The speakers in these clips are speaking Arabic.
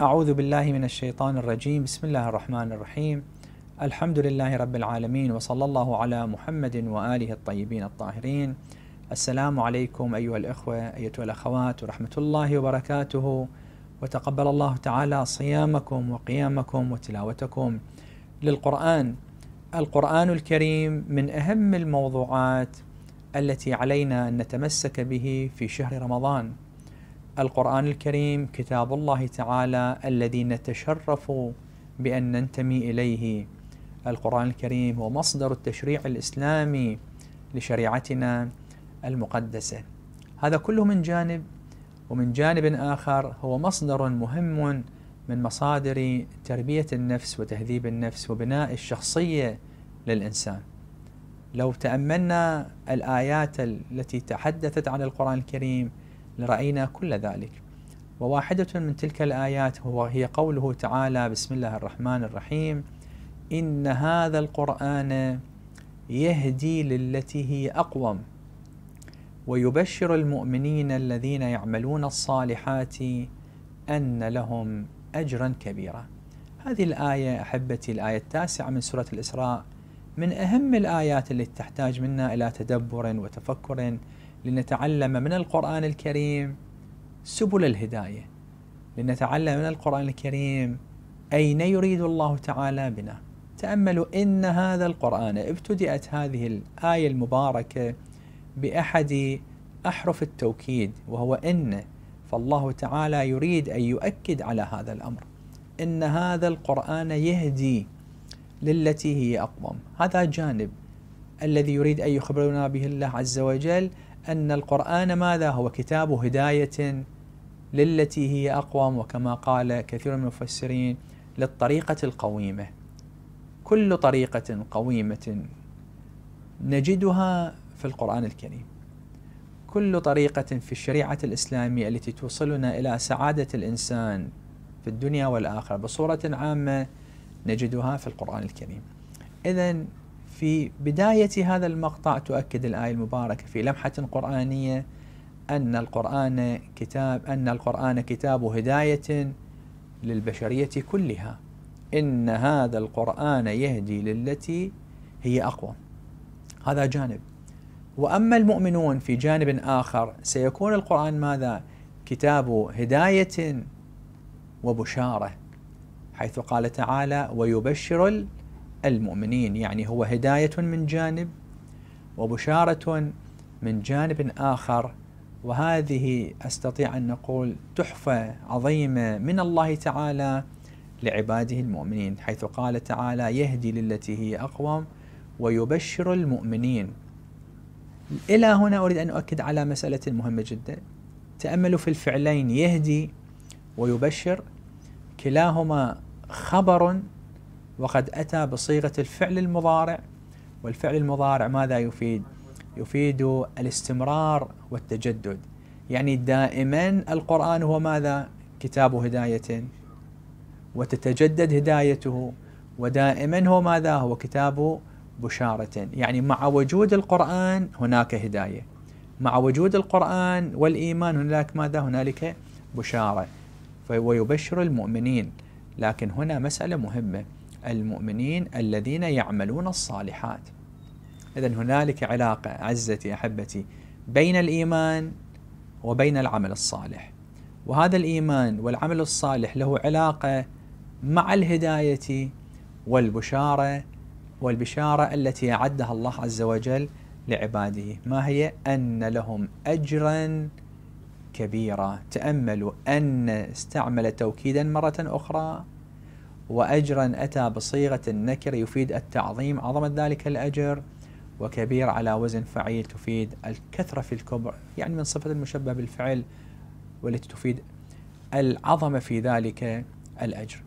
أعوذ بالله من الشيطان الرجيم بسم الله الرحمن الرحيم الحمد لله رب العالمين وصلى الله على محمد وآله الطيبين الطاهرين السلام عليكم أيها الأخوة أيتها الأخوات ورحمة الله وبركاته وتقبل الله تعالى صيامكم وقيامكم وتلاوتكم للقرآن القرآن الكريم من أهم الموضوعات التي علينا أن نتمسك به في شهر رمضان القرآن الكريم كتاب الله تعالى الذي نتشرف بأن ننتمي إليه القرآن الكريم هو مصدر التشريع الإسلامي لشريعتنا المقدسة هذا كله من جانب ومن جانب آخر هو مصدر مهم من مصادر تربية النفس وتهذيب النفس وبناء الشخصية للإنسان لو تأملنا الآيات التي تحدثت عن القرآن الكريم لرأينا كل ذلك وواحدة من تلك الآيات هو هي قوله تعالى بسم الله الرحمن الرحيم إن هذا القرآن يهدي للتي هي أقوم ويبشر المؤمنين الذين يعملون الصالحات أن لهم أجرا كبيرا هذه الآية أحبتي الآية التاسعة من سورة الإسراء من أهم الآيات التي تحتاج منا إلى تدبر وتفكر لنتعلم من القرآن الكريم سبل الهداية لنتعلم من القرآن الكريم أين يريد الله تعالى بنا تأملوا إن هذا القرآن ابتدأت هذه الآية المباركة بأحد أحرف التوكيد وهو إن فالله تعالى يريد أن يؤكد على هذا الأمر إن هذا القرآن يهدي للتي هي أقوم هذا جانب الذي يريد أن يخبرنا به الله عز وجل أن القرآن ماذا هو كتاب هداية للتي هي أقوم وكما قال كثير من المفسرين للطريقة القويمة كل طريقة قويمة نجدها في القرآن الكريم كل طريقة في الشريعة الإسلامية التي توصلنا إلى سعادة الإنسان في الدنيا والآخرة بصورة عامة نجدها في القرآن الكريم إذا في بداية هذا المقطع تؤكد الآية المباركة في لمحة قرآنية أن القرآن كتاب أن القرآن كتاب هداية للبشرية كلها إن هذا القرآن يهدي للتي هي أقوى هذا جانب وأما المؤمنون في جانب آخر سيكون القرآن ماذا كتاب هداية وبشارة حيث قال تعالى ويبشر المؤمنين يعني هو هداية من جانب وبشارة من جانب آخر وهذه أستطيع أن نقول تحفة عظيمة من الله تعالى لعباده المؤمنين حيث قال تعالى يهدي للتي هي أقوم ويبشر المؤمنين إلى هنا أريد أن أؤكد على مسألة مهمة جدا تأملوا في الفعلين يهدي ويبشر كلاهما خبر وقد أتى بصيغة الفعل المضارع والفعل المضارع ماذا يفيد؟ يفيد الاستمرار والتجدد يعني دائما القرآن هو ماذا؟ كتاب هداية وتتجدد هدايته ودائما هو ماذا؟ هو كتاب بشارة يعني مع وجود القرآن هناك هداية مع وجود القرآن والإيمان هناك ماذا؟ هنالك بشارة ويبشر المؤمنين لكن هنا مسألة مهمة المؤمنين الذين يعملون الصالحات إذا هنالك علاقة عزتي أحبتي بين الإيمان وبين العمل الصالح وهذا الإيمان والعمل الصالح له علاقة مع الهداية والبشارة والبشارة التي أعدها الله عز وجل لعباده ما هي أن لهم أجرا كبيرا تأملوا أن استعمل توكيدا مرة أخرى وأجرا أتى بصيغة النكر يفيد التعظيم عظمة ذلك الأجر وكبير على وزن فعيل تفيد الكثرة في الكبر يعني من صفة المشبه بالفعل والتي تفيد العظمة في ذلك الأجر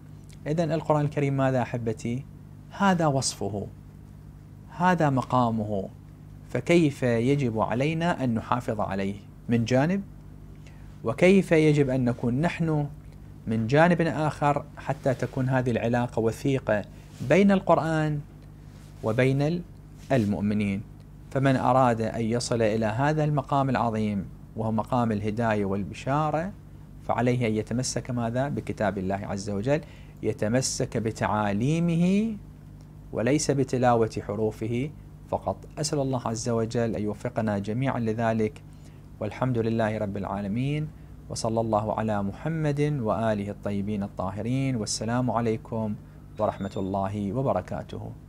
إذا القرآن الكريم ماذا أحبتي هذا وصفه هذا مقامه فكيف يجب علينا أن نحافظ عليه من جانب وكيف يجب أن نكون نحن من جانب آخر حتى تكون هذه العلاقة وثيقة بين القرآن وبين المؤمنين فمن أراد أن يصل إلى هذا المقام العظيم وهو مقام الهداية والبشارة فعليه أن يتمسك ماذا بكتاب الله عز وجل يتمسك بتعاليمه وليس بتلاوة حروفه فقط أسأل الله عز وجل أن يوفقنا جميعا لذلك والحمد لله رب العالمين وصلى الله على محمد وآله الطيبين الطاهرين والسلام عليكم ورحمة الله وبركاته